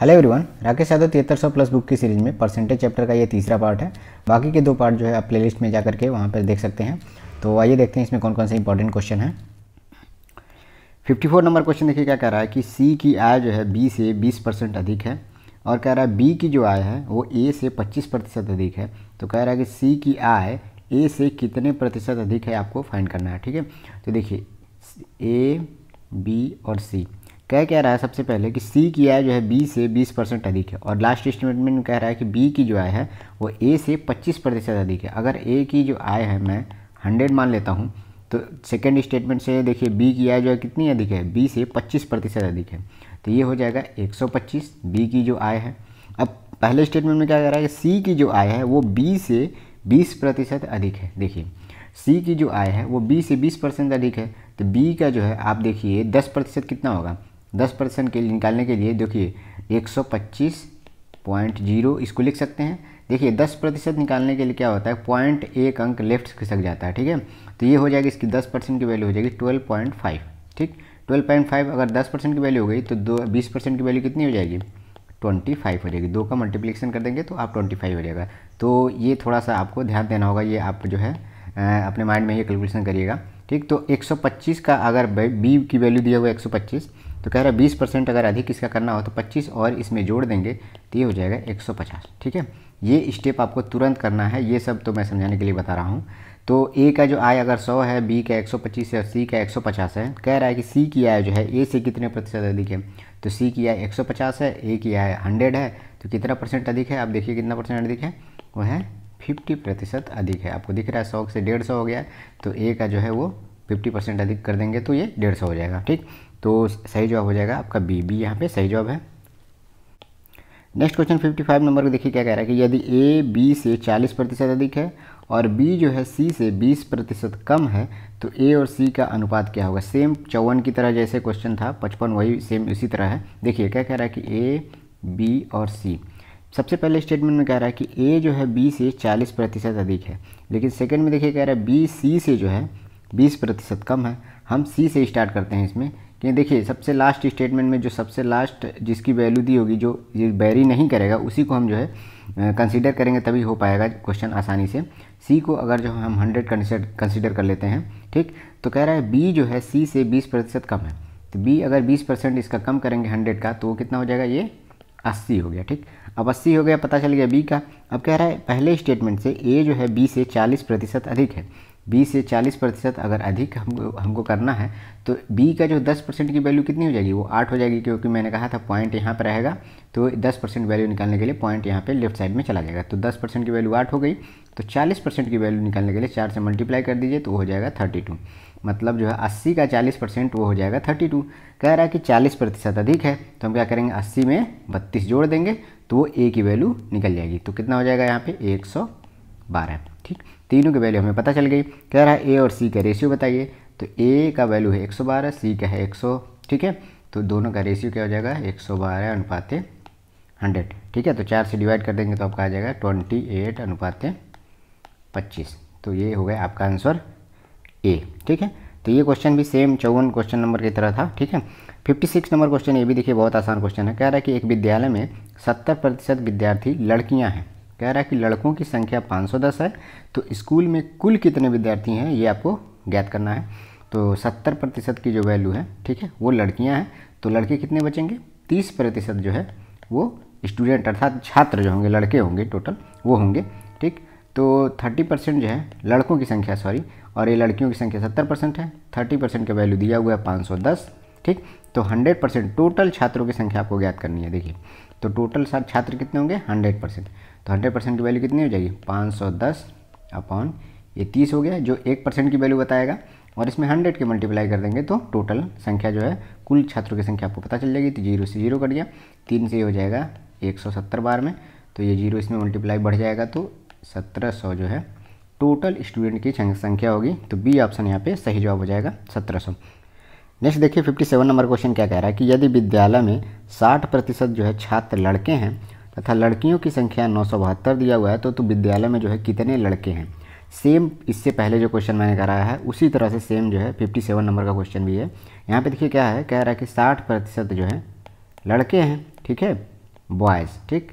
hello everyone Rakesh Yadav तिहत्तर सौ plus book की सीरीज़ में परसेंटेज चैप्टर का ये तीसरा पार्ट है बाकी के दो पार्ट जो है आप प्लेलिस्ट में जा करके वहाँ पर देख सकते हैं तो आइए देखते हैं इसमें कौन कौन से इंपॉर्टेंट क्वेश्चन है 54 नंबर क्वेश्चन देखिए क्या कह रहा है कि सी की आय जो है बी से बीस परसेंट अधिक है और कह रहा है बी की जो आय है वो ए से पच्चीस प्रतिशत अधिक है तो कह रहा है कि सी की आय ए से कितने प्रतिशत अधिक है आपको फाइन करना है ठीक है तो देखिए ए बी और सी कह कह रहा है सबसे पहले कि सी की आय जो है बी से 20 परसेंट अधिक है और लास्ट स्टेटमेंट में कह रहा है कि बी की जो आय है वो ए से 25 प्रतिशत अधिक है अगर ए की जो आय है मैं 100 मान लेता हूँ तो सेकेंड स्टेटमेंट से देखिए बी की आय जो है कितनी अधिक है बी से 25 प्रतिशत अधिक है तो ये हो जाएगा 125 बी की जो आय है अब पहले स्टेटमेंट में क्या कह रहा है कि सी की जो आय है वो बी से 20 प्रतिशत अधिक है देखिए सी की जो आय है वो बी से 20 परसेंट अधिक है तो बी का जो है आप देखिए 10 प्रतिशत कितना होगा दस परसेंट के निकालने के लिए देखिए एक सौ पच्चीस पॉइंट जीरो इसको लिख सकते हैं देखिए दस प्रतिशत निकालने के लिए क्या होता है पॉइंट एक अंक लेफ्ट खिसक जाता है ठीक है तो ये हो जाएगी इसकी दस परसेंट की वैल्यू हो जाएगी ट्वेल्व पॉइंट फाइव ठीक ट्वेल्व पॉइंट फाइव अगर दस परसेंट की वैल्यू हो गई तो दो बीस परसेंट की वैल्यू कितनी हो जाएगी ट्वेंटी फाइव हो जाएगी दो का मल्टीप्लिकेशन कर देंगे तो आप ट्वेंटी फाइव हो जाएगा तो ये थोड़ा सा आपको ध्यान देना होगा ये आप जो है अपने माइंड में ये कैलकुलेशन करिएगा ठीक तो 125 का अगर बी की वैल्यू दिया हुआ सौ पच्चीस तो कह रहा है बीस परसेंट अगर अधिक इसका करना हो तो पच्चीस और इसमें जोड़ देंगे तो ये हो जाएगा एक सौ पचास ठीक है ये स्टेप आपको तुरंत करना है ये सब तो मैं समझाने के लिए बता रहा हूँ तो ए का जो आय अगर 100 है बी का 125 है और सी का 150 है कह रहा है कि सी की आय जो है ए से कितने प्रतिशत अधिक है तो सी की आय पचास है ए की आय हंड्रेड है तो कितना परसेंट अधिक है आप देखिए कितना परसेंट अधिक है वो है फिफ्टी प्रतिशत अधिक है आपको दिख रहा है सौ से डेढ़ सौ हो गया तो ए का जो है वो फिफ्टी परसेंट अधिक कर देंगे तो ये डेढ़ सौ हो जाएगा ठीक तो सही जवाब हो जाएगा आपका बी बी यहाँ पे सही जवाब है नेक्स्ट क्वेश्चन 55 नंबर को देखिए क्या कह रहा है कि यदि ए बी से 40 प्रतिशत अधिक है और बी जो है सी से 20 प्रतिशत कम है तो ए और सी का अनुपात क्या होगा सेम चौवन की तरह जैसे क्वेश्चन था पचपन वही सेम इसी तरह है देखिए क्या कह रहा है कि ए बी और सी सबसे पहले स्टेटमेंट में कह रहा है कि ए जो है बी से 40 प्रतिशत अधिक है लेकिन सेकंड में देखिए कह रहा है बी सी से जो है 20 प्रतिशत कम है हम सी से स्टार्ट करते हैं इसमें कि देखिए सबसे लास्ट स्टेटमेंट में जो सबसे लास्ट जिसकी वैल्यू दी होगी जो ये बैरी नहीं करेगा उसी को हम जो है कंसीडर करेंगे तभी हो पाएगा क्वेश्चन आसानी से सी को अगर जो हम हंड्रेड कंसीडर कर लेते हैं ठीक तो कह रहा है बी जो है सी से बीस प्रतिशत कम है तो बी अगर बीस परसेंट इसका कम करेंगे हंड्रेड का तो वो कितना हो जाएगा ये अस्सी हो गया ठीक अब अस्सी हो गया पता चल गया बी का अब कह रहा है पहले स्टेटमेंट से ए जो है बी से चालीस प्रतिशत अधिक है बी से चालीस प्रतिशत अगर अधिक हम हमको करना है तो बी का जो दस परसेंट की वैल्यू कितनी हो जाएगी वो आठ हो जाएगी क्योंकि मैंने कहा था पॉइंट यहाँ पर रहेगा तो दस परसेंट वैल्यू निकालने के लिए पॉइंट यहाँ पे लेफ्ट साइड में चला जाएगा तो दस परसेंट की वैल्यू आठ हो गई तो चालीस परसेंट की वैल्यू निकालने के लिए चार से मल्टीप्लाई कर दीजिए तो हो जाएगा थर्टी टू मतलब जो है अस्सी का चालीस परसेंट वो हो जाएगा थर्टी टू कह रहा है कि चालीस प्रतिशत अधिक है तो हम क्या करेंगे अस्सी में बत्तीस जोड़ देंगे तो वो ए की वैल्यू निकल जाएगी तो कितना हो जाएगा यहाँ पर एक सौ बारह तीनों की वैल्यू हमें पता चल गई कह रहा है ए और सी का रेशियो बताइए तो ए का वैल्यू है 112 सी का है 100 ठीक है तो दोनों का रेशियो क्या हो जाएगा 112 सौ बारह अनुपात हंड्रेड ठीक है तो चार से डिवाइड कर देंगे तो आपका आ जाएगा ट्वेंटी एट अनुपात पच्चीस तो ये हो गया आपका आंसर ए ठीक है तो ये क्वेश्चन भी सेम चौवन क्वेश्चन नंबर की तरह था ठीक है फिफ्टी सिक्स नंबर क्वेश्चन ये भी देखिए बहुत आसान क्वेश्चन है कह रहा है कि एक विद्यालय में सत्तर प्रतिशत विद्यार्थी लड़कियाँ हैं कह रहा है कि लड़कों की संख्या 510 है तो स्कूल में कुल कितने विद्यार्थी हैं ये आपको ज्ञात करना है तो 70 प्रतिशत की जो वैल्यू है ठीक है वो लड़कियां हैं तो लड़के कितने बचेंगे 30 प्रतिशत जो है वो स्टूडेंट अर्थात छात्र जो होंगे लड़के होंगे टोटल वो होंगे ठीक तो 30 परसेंट जो है लड़कों की संख्या सॉरी और ये लड़कियों की संख्या 70 परसेंट है 30 परसेंट का वैल्यू दिया हुआ है 510 ठीक तो 100 परसेंट टोटल छात्रों की संख्या आपको ज्ञात करनी है देखिए तो टोटल सात छात्र कितने होंगे 100 परसेंट तो 100 परसेंट की वैल्यू कितनी हो जाएगी 510 अपॉन ये 30 हो गया जो एक परसेंट की वैल्यू बताएगा और इसमें 100 के मल्टीप्लाई कर देंगे तो टोटल संख्या जो है कुल छात्रों की संख्या आपको पता चल जाएगी तो जीरो से जीरो कट गया तीन से ये हो जाएगा सत्तर बार में तो ये जीरो इसमें मल्टीप्लाई बढ़ जाएगा तो सौ जो है टोटल स्टूडेंट की संख्या होगी तो बी ऑप्शन यहाँ पे सही जवाब हो जाएगा सत्रह सौ नेक्स्ट देखिए 57 नंबर क्वेश्चन क्या कह रहा है कि यदि विद्यालय में 60 प्रतिशत जो है छात्र लड़के हैं तथा लड़कियों की संख्या नौ दिया हुआ है तो, तो विद्यालय में जो है कितने लड़के हैं सेम इससे पहले जो क्वेश्चन मैंने कराया है उसी तरह से सेम जो है 57 नंबर का क्वेश्चन भी है यहाँ पे देखिए क्या है कह रहा है कि 60 प्रतिशत जो है लड़के हैं ठीक है बॉयज़ ठीक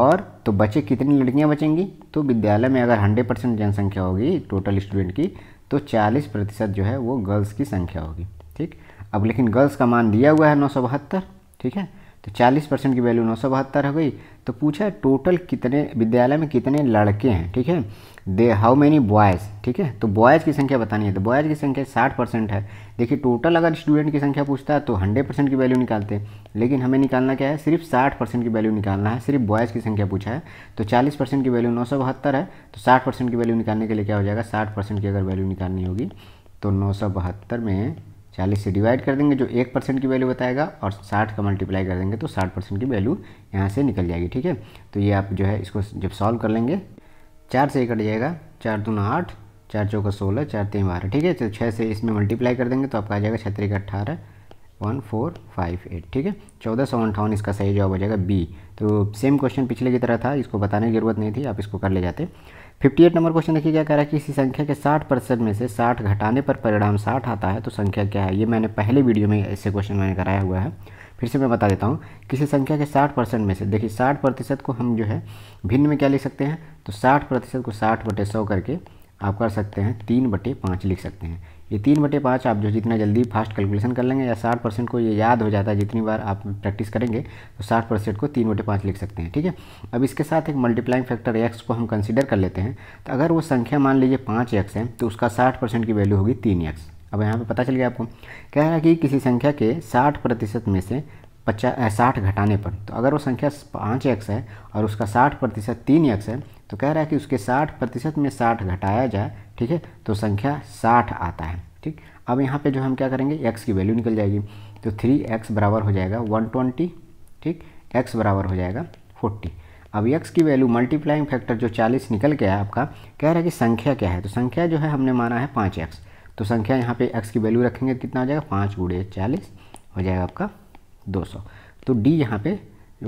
और तो बचे कितनी लड़कियाँ बचेंगी तो विद्यालय में अगर हंड्रेड परसेंट जनसंख्या होगी टोटल स्टूडेंट की तो चालीस प्रतिशत जो है वो गर्ल्स की संख्या होगी ठीक अब लेकिन गर्ल्स का मान दिया हुआ है नौ सौ बहत्तर ठीक है तो 40 परसेंट की वैल्यू नौ सौ बहत्तर हो गई तो पूछा है टोटल कितने विद्यालय में कितने लड़के हैं ठीक है दे हाउ मेनी बॉयज़ ठीक है तो बॉयज़ की संख्या बतानी है तो बॉयज़ की संख्या साठ परसेंट है देखिए टोटल अगर स्टूडेंट की संख्या पूछता है तो हंड्रेड परसेंट की वैल्यू निकालते हैं लेकिन हमें निकालना क्या है सिर्फ साठ परसेंट की वैल्यू निकालना है सिर्फ बॉयज़ की संख्या पूछा है तो चालीस परसेंट की वैल्यू नौ सौ बहत्तर है तो साठ परसेंट की वैल्यू निकालने के लिए क्या हो जाएगा साठ परसेंट की अगर वैल्यू निकालनी होगी तो नौ सौ बहत्तर में चालीस से डिवाइड कर देंगे जो एक परसेंट की वैल्यू बताएगा और साठ का मल्टीप्लाई कर देंगे तो साठ परसेंट की वैल्यू यहाँ से निकल जाएगी ठीक है तो ये आप जो है इसको जब सॉल्व कर लेंगे चार से कट जाएगा चार नौ आठ चार चौका सोलह चार तीन बारह ठीक है तो छः से इसमें मल्टीप्लाई कर देंगे तो आपका आ जाएगा छः का अट्ठारह वन फोर फाइव एट ठीक है चौदह सौ अंठावन इसका सही जवाब हो जाएगा बी तो सेम क्वेश्चन पिछले की तरह था इसको बताने की जरूरत नहीं थी आप इसको कर ले जाते फिफ्टी एट नंबर क्वेश्चन देखिए क्या कह रहा है कि इसी संख्या के साठ परसेंट में से साठ घटाने पर परिणाम साठ आता है तो संख्या क्या है ये मैंने पहले वीडियो में ऐसे क्वेश्चन मैंने कराया हुआ है फिर से मैं बता देता हूँ किसी संख्या के साठ परसेंट में से देखिए साठ प्रतिशत को हम जो है भिन्न में क्या लिख सकते हैं तो साठ प्रतिशत को साठ बटे सौ करके आप कर सकते हैं तीन बटे पाँच लिख सकते हैं ये तीन बटे पाँच आप जो जितना जल्दी फास्ट कैलकुलेशन कर लेंगे या साठ परसेंट को ये याद हो जाता है जितनी बार आप प्रैक्टिस करेंगे तो साठ परसेंट को तीन बटे पाँच लिख सकते हैं ठीक है अब इसके साथ एक मल्टीप्लाइंग फैक्टर एक्स को हम कंसिडर कर लेते हैं तो अगर वो संख्या मान लीजिए पाँच एक्स है तो उसका साठ परसेंट की वैल्यू होगी तीन एक्स अब यहाँ पर पता चल गया आपको कह रहा है कि किसी संख्या के साठ प्रतिशत में से पचास साठ घटाने पर तो अगर वो संख्या पाँच एक्स है और उसका साठ प्रतिशत तीन एक्स है तो कह रहा है कि उसके साठ प्रतिशत में साठ घटाया जाए ठीक है तो संख्या साठ आता है ठीक अब यहाँ पे जो हम क्या करेंगे एक्स की वैल्यू निकल जाएगी तो थ्री एक्स बराबर हो जाएगा वन ट्वेंटी ठीक एक्स बराबर हो जाएगा फोर्टी अब एक्स की वैल्यू मल्टीप्लाइंग फैक्टर जो चालीस निकल गया है आपका कह रहा है कि संख्या क्या है तो संख्या जो है हमने माना है पाँच एक्स तो संख्या यहाँ पे एक्स की वैल्यू रखेंगे तो कितना हो जाएगा पाँच गुड़े चालीस हो जाएगा आपका दो सौ तो डी यहाँ पर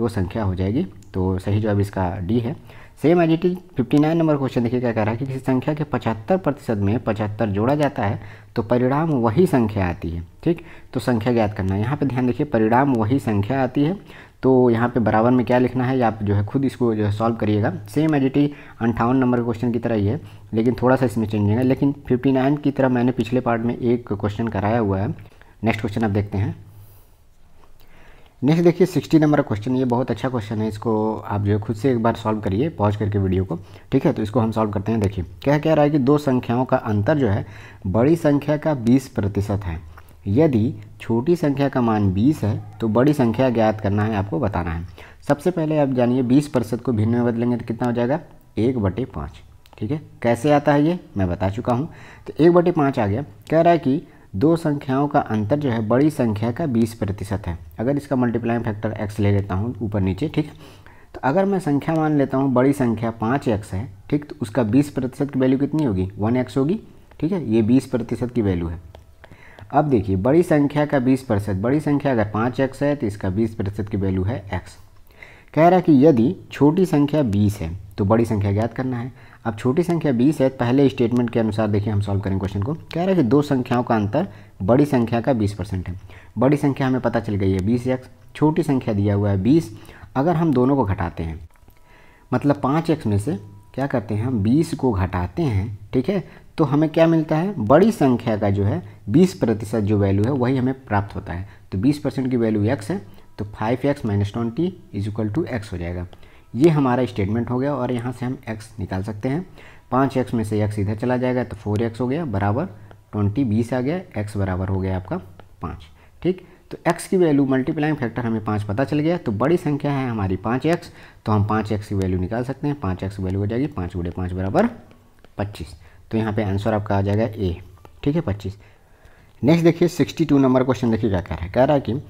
वो संख्या हो जाएगी तो सही जो अब इसका डी है same I D fifty nine number question देखिए क्या कह रहा है कि किसी संख्या के पचहत्तर प्रतिशत में पचहत्तर जोड़ा जाता है तो परिणाम वही संख्या आती है ठीक तो संख्या ज्ञात करना है यहाँ पर ध्यान देखिए परिणाम वही संख्या आती है तो यहाँ पे बराबर में क्या लिखना है या आप जो है खुद इसको जो है सॉल्व करिएगा सेम एडिटी अंठावन नंबर क्वेश्चन की तरह ही है लेकिन थोड़ा सा इसमें चेंज है लेकिन फिफ्टी नाइन की तरह मैंने पिछले पार्ट में एक क्वेश्चन कराया हुआ है नेक्स्ट क्वेश्चन आप देखते हैं नेक्स्ट देखिए सिक्सटी नंबर क्वेश्चन ये बहुत अच्छा क्वेश्चन है इसको आप जो है खुद से एक बार सॉल्व करिए पॉज करके वीडियो को ठीक है तो इसको हम सॉल्व करते हैं देखिए क्या कह रहा है कि दो संख्याओं का अंतर जो है बड़ी संख्या का बीस प्रतिशत है यदि छोटी संख्या का मान बीस है तो बड़ी संख्या ज्ञात करना है आपको बताना है सबसे पहले आप जानिए बीस प्रतिशत को भिन्न में बदलेंगे तो कितना हो जाएगा एक बटे पाँच ठीक है कैसे आता है ये मैं बता चुका हूँ तो एक बटे पाँच आ गया कह रहा है कि दो संख्याओं का अंतर जो है बड़ी संख्या का बीस प्रतिशत है अगर इसका मल्टीप्लाइंग फैक्टर एक्स ले लेता हूँ ऊपर नीचे ठीक है तो अगर मैं संख्या मान लेता हूँ बड़ी संख्या पाँच एक्स है ठीक तो उसका बीस प्रतिशत की वैल्यू कितनी होगी वन एक्स होगी ठीक है ये बीस प्रतिशत की वैल्यू है अब देखिए बड़ी संख्या का बीस प्रतिशत बड़ी संख्या अगर पाँच एक्स है तो इसका बीस प्रतिशत की वैल्यू है एक्स कह रहा है कि यदि छोटी संख्या बीस है तो बड़ी संख्या ज्ञात करना है अब छोटी संख्या बीस है पहले स्टेटमेंट के अनुसार देखिए हम सॉल्व करें क्वेश्चन को कह रहा है कि दो संख्याओं का अंतर बड़ी संख्या का बीस परसेंट है बड़ी संख्या हमें पता चल गई है बीस एक्स छोटी संख्या दिया हुआ है बीस अगर हम दोनों को घटाते हैं मतलब पाँच एक्स में से क्या करते हैं हम बीस को घटाते हैं ठीक है तो हमें क्या मिलता है बड़ी संख्या का जो है बीस प्रतिशत जो वैल्यू है वही हमें प्राप्त होता है तो बीस परसेंट की वैल्यू एक्स है तो five X minus twenty is equal to X हो जाएगा ये हमारा स्टेटमेंट हो गया और यहाँ से हम एक्स निकाल सकते हैं पाँच एक्स में से एक्स इधर चला जाएगा तो फोर एक्स हो गया बराबर ट्वेंटी बीस आ गया एक्स बराबर हो गया आपका पाँच ठीक तो x की वैल्यू मल्टीप्लाइंग फैक्टर हमें पाँच पता चल गया तो बड़ी संख्या है हमारी पाँच एक्स तो हम पाँच एक्स की वैल्यू निकाल सकते हैं पाँच एक्स की वैल्यू हो जाएगी पाँच बुढ़े पाँच बराबर पच्चीस तो यहाँ पे आंसर आपका आ जाएगा ए ठीक है पच्चीस नेक्स्ट देखिए सिक्सटी टू नंबर क्वेश्चन देखिए क्या कह रहा है कह रहा है कि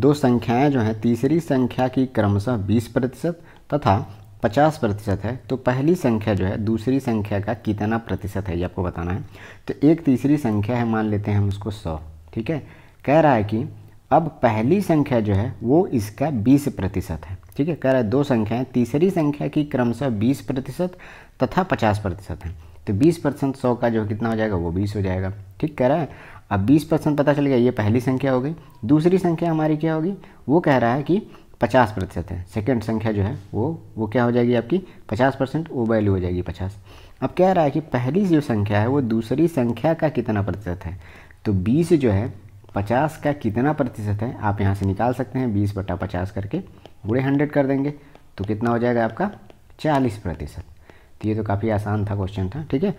दो संख्याएँ जो हैं तीसरी संख्या की क्रमशः बीस प्रतिशत तथा 50 प्रतिशत है तो पहली संख्या जो है दूसरी संख्या का कितना प्रतिशत है ये आपको बताना है तो एक तीसरी संख्या है मान लेते हैं हम उसको सौ ठीक है कह रहा है कि अब पहली संख्या जो है वो इसका 20 प्रतिशत है ठीक है कह रहा है दो संख्याएं तीसरी संख्या की क्रमशः बीस प्रतिशत तथा पचास प्रतिशत है तो बीस परसेंट सौ का जो कितना हो जाएगा वो बीस हो जाएगा ठीक कह रहा है अब बीस परसेंट पता चल गया ये पहली संख्या हो गई दूसरी संख्या हमारी क्या होगी वो कह रहा है कि पचास प्रतिशत है सेकेंड संख्या जो है वो वो क्या हो जाएगी आपकी पचास परसेंट वो वैल्यू हो जाएगी पचास अब कह रहा है कि पहली जो संख्या है वो दूसरी संख्या का कितना प्रतिशत है तो बीस जो है पचास का कितना प्रतिशत है आप यहाँ से निकाल सकते हैं बीस बटा पचास करके बुढ़े हंड्रेड कर देंगे तो कितना हो जाएगा आपका चालीस प्रतिशत तो ये तो काफ़ी आसान था क्वेश्चन था ठीक है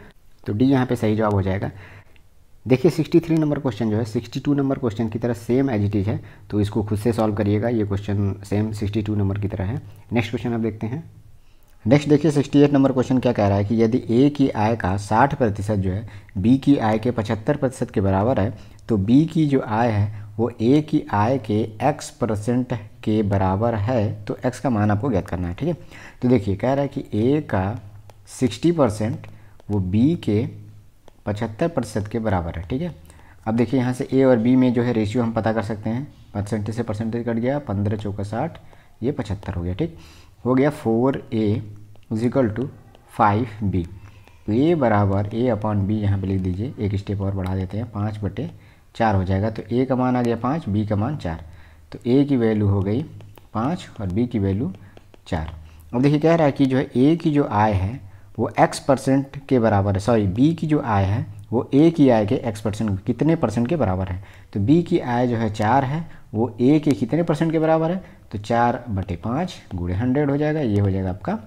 तो डी यहाँ पे सही जवाब हो जाएगा देखिए 63 नंबर क्वेश्चन जो है 62 नंबर क्वेश्चन की तरह सेम एज इट इज है तो इसको खुद से सॉल्व करिएगा ये क्वेश्चन सेम 62 नंबर की तरह है नेक्स्ट क्वेश्चन आप देखते हैं नेक्स्ट देखिए 68 नंबर क्वेश्चन क्या कह रहा है कि यदि ए की आय का 60 प्रतिशत जो है बी की आय के 75 प्रतिशत के बराबर है तो बी की जो आय है वो ए की आय के एक्स परसेंट के बराबर है तो एक्स का मान आपको ज्ञात करना है ठीक है तो देखिए कह रहा है कि ए का सिक्सटी परसेंट वो बी के पचहत्तर प्रतिशत के बराबर है ठीक है अब देखिए यहाँ से ए और बी में जो है रेशियो हम पता कर सकते हैं परसेंटेज से परसेंटेज कट गया पंद्रह चौका साठ ये पचहत्तर हो गया ठीक हो गया four A equal to five B तो ए बराबर ए अपॉन बी यहाँ पर लिख दीजिए एक स्टेप और बढ़ा देते हैं पाँच बटे चार हो जाएगा तो ए का मान आ गया पाँच बी का मान चार तो ए की वैल्यू हो गई पाँच और बी की वैल्यू चार अब देखिए कह रहा है कि जो है ए की जो आय है वो x परसेंट के बराबर है सॉरी b की जो आय है वो a की आय के x परसेंट कितने परसेंट के बराबर है तो b की आय जो है चार है वो a के कितने परसेंट के बराबर है तो चार बटे पाँच गुड़े हंड्रेड हो जाएगा ये हो जाएगा आपका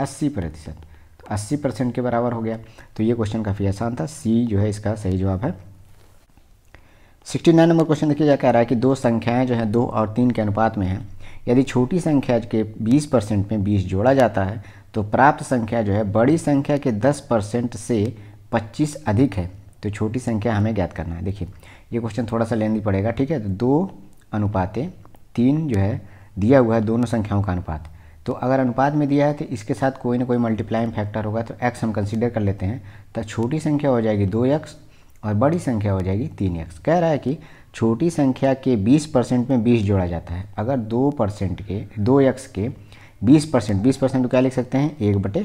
अस्सी प्रतिशत तो अस्सी परसेंट के बराबर हो गया तो ये क्वेश्चन काफ़ी आसान था सी जो है इसका सही जवाब है सिक्सटी नाइन नंबर क्वेश्चन देखिए क्या कह रहा है कि दो संख्याएं जो है दो और तीन के अनुपात में हैं यदि छोटी संख्या के बीस परसेंट में बीस जोड़ा जाता है तो प्राप्त संख्या जो है बड़ी संख्या के 10 परसेंट से 25 अधिक है तो छोटी संख्या हमें ज्ञात करना है देखिए ये क्वेश्चन थोड़ा सा लेंदी पड़ेगा ठीक है तो दो अनुपातें तीन जो है दिया हुआ है दोनों संख्याओं का अनुपात तो अगर अनुपात में दिया है तो इसके साथ कोई ना कोई मल्टीप्लाइंग फैक्टर होगा तो एक्स हम कंसिडर कर लेते हैं तो छोटी संख्या हो जाएगी दो और बड़ी संख्या हो जाएगी तीन कह रहा है कि छोटी संख्या के बीस परसेंट में बीस जोड़ा जाता है अगर दो परसेंट के दो के बीस परसेंट बीस परसेंट तो क्या लिख सकते हैं एक बटे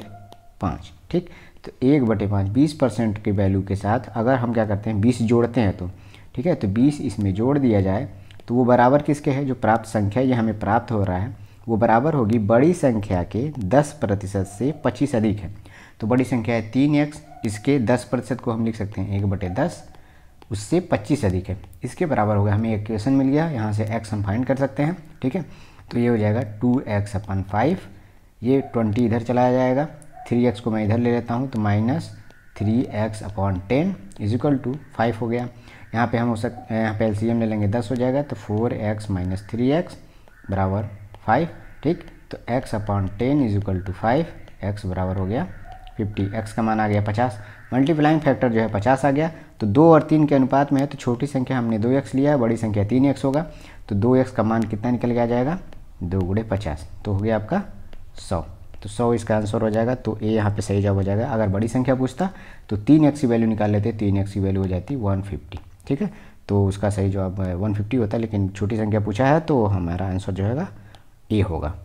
पाँच ठीक तो एक बटे पाँच बीस परसेंट के वैल्यू के साथ अगर हम क्या करते हैं बीस जोड़ते हैं तो ठीक है तो बीस इसमें जोड़ दिया जाए तो वो बराबर किसके है जो प्राप्त संख्या ये हमें प्राप्त हो रहा है वो बराबर होगी बड़ी संख्या के दस प्रतिशत से पच्चीस अधिक है तो बड़ी संख्या है तीन एक्स इसके दस प्रतिशत को हम लिख सकते हैं एक बटे दस उससे पच्चीस अधिक है इसके बराबर होगा हमें एक क्वेश्चन मिल गया यहाँ से एक्स हम फाइंड कर सकते हैं ठीक है तो ये हो जाएगा टू एक्स अपन फाइव ये ट्वेंटी इधर चलाया जाएगा थ्री एक्स को मैं इधर ले लेता हूँ तो minus three X upon ten equal to five हो गया यहाँ पे हम हो सक यहाँ पे एलसीएम ले लेंगे दस हो जाएगा तो four X minus three X बराबर फाइव ठीक तो X upon ten equal to five X बराबर हो गया फिफ्टी एक्स का मान आ गया पचास मल्टीप्लाइंग फैक्टर जो है पचास आ गया तो दो और तीन के अनुपात में है तो छोटी संख्या हमने दो एक्स लिया है बड़ी संख्या तीन एक्स होगा तो दो एक्स का मान कितना निकल गया जाएगा दो गुड़े पचास तो हो गया आपका सौ तो सौ इसका आंसर हो जाएगा तो ए यहाँ पे सही जवाब हो जाएगा अगर बड़ी संख्या पूछता तो तीन एक्स की वैल्यू निकाल लेते तीन एक्स की वैल्यू हो जाती वन फिफ्टी ठीक है तो उसका सही जवाब वन फिफ्टी होता है लेकिन छोटी संख्या पूछा है तो हमारा आंसर जो है ए होगा